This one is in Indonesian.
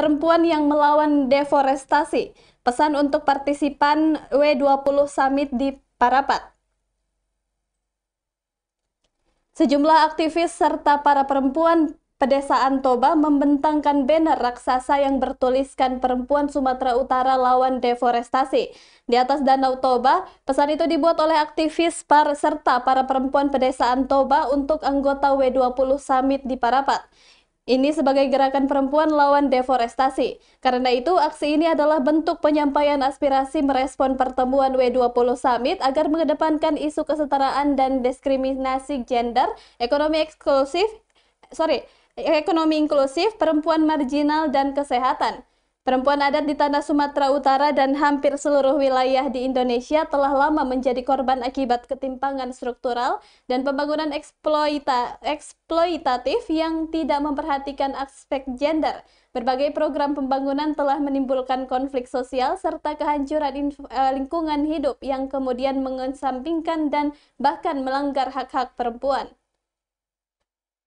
Perempuan yang melawan deforestasi. Pesan untuk partisipan W20 Summit di Parapat. Sejumlah aktivis serta para perempuan pedesaan Toba membentangkan banner raksasa yang bertuliskan perempuan Sumatera Utara lawan deforestasi. Di atas Danau Toba, pesan itu dibuat oleh aktivis par serta para perempuan pedesaan Toba untuk anggota W20 Summit di Parapat. Ini sebagai gerakan perempuan lawan deforestasi. Karena itu, aksi ini adalah bentuk penyampaian aspirasi merespon pertemuan W20 Summit agar mengedepankan isu kesetaraan dan diskriminasi gender, ekonomi eksklusif, sorry, ekonomi inklusif, perempuan marginal, dan kesehatan. Perempuan adat di tanah Sumatera Utara dan hampir seluruh wilayah di Indonesia telah lama menjadi korban akibat ketimpangan struktural dan pembangunan eksploita eksploitatif yang tidak memperhatikan aspek gender. Berbagai program pembangunan telah menimbulkan konflik sosial serta kehancuran eh, lingkungan hidup yang kemudian mengesampingkan dan bahkan melanggar hak-hak perempuan.